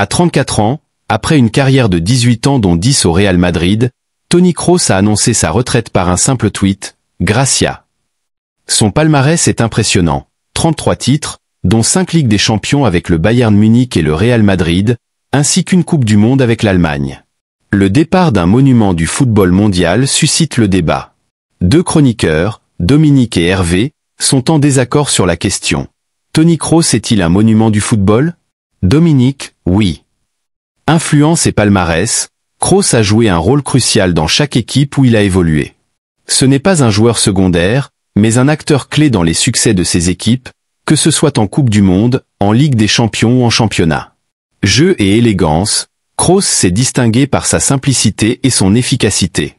À 34 ans, après une carrière de 18 ans dont 10 au Real Madrid, Tony Kroos a annoncé sa retraite par un simple tweet, Gracia. Son palmarès est impressionnant. 33 titres, dont 5 Ligues des Champions avec le Bayern Munich et le Real Madrid, ainsi qu'une Coupe du Monde avec l'Allemagne. Le départ d'un monument du football mondial suscite le débat. Deux chroniqueurs, Dominique et Hervé, sont en désaccord sur la question. Tony Kroos est-il un monument du football Dominique, oui. Influence et palmarès, Kroos a joué un rôle crucial dans chaque équipe où il a évolué. Ce n'est pas un joueur secondaire, mais un acteur clé dans les succès de ses équipes, que ce soit en Coupe du Monde, en Ligue des Champions ou en championnat. Jeu et élégance, Kroos s'est distingué par sa simplicité et son efficacité.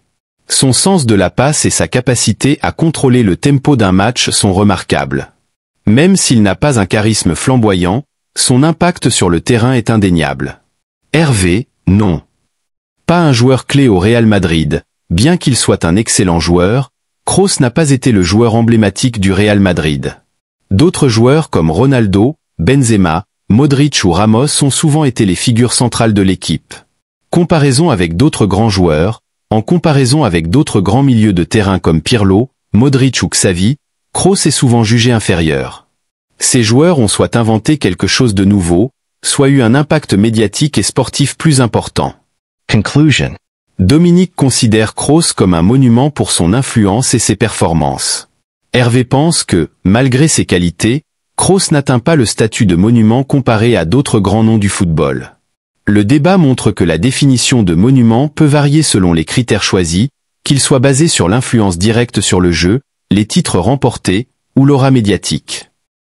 Son sens de la passe et sa capacité à contrôler le tempo d'un match sont remarquables. Même s'il n'a pas un charisme flamboyant, son impact sur le terrain est indéniable. Hervé, non. Pas un joueur clé au Real Madrid, bien qu'il soit un excellent joueur, Kroos n'a pas été le joueur emblématique du Real Madrid. D'autres joueurs comme Ronaldo, Benzema, Modric ou Ramos ont souvent été les figures centrales de l'équipe. Comparaison avec d'autres grands joueurs, en comparaison avec d'autres grands milieux de terrain comme Pirlo, Modric ou Xavi, Kroos est souvent jugé inférieur ces joueurs ont soit inventé quelque chose de nouveau, soit eu un impact médiatique et sportif plus important. Conclusion. Dominique considère Kroos comme un monument pour son influence et ses performances. Hervé pense que, malgré ses qualités, Kroos n'atteint pas le statut de monument comparé à d'autres grands noms du football. Le débat montre que la définition de monument peut varier selon les critères choisis, qu'ils soient basés sur l'influence directe sur le jeu, les titres remportés, ou l'aura médiatique.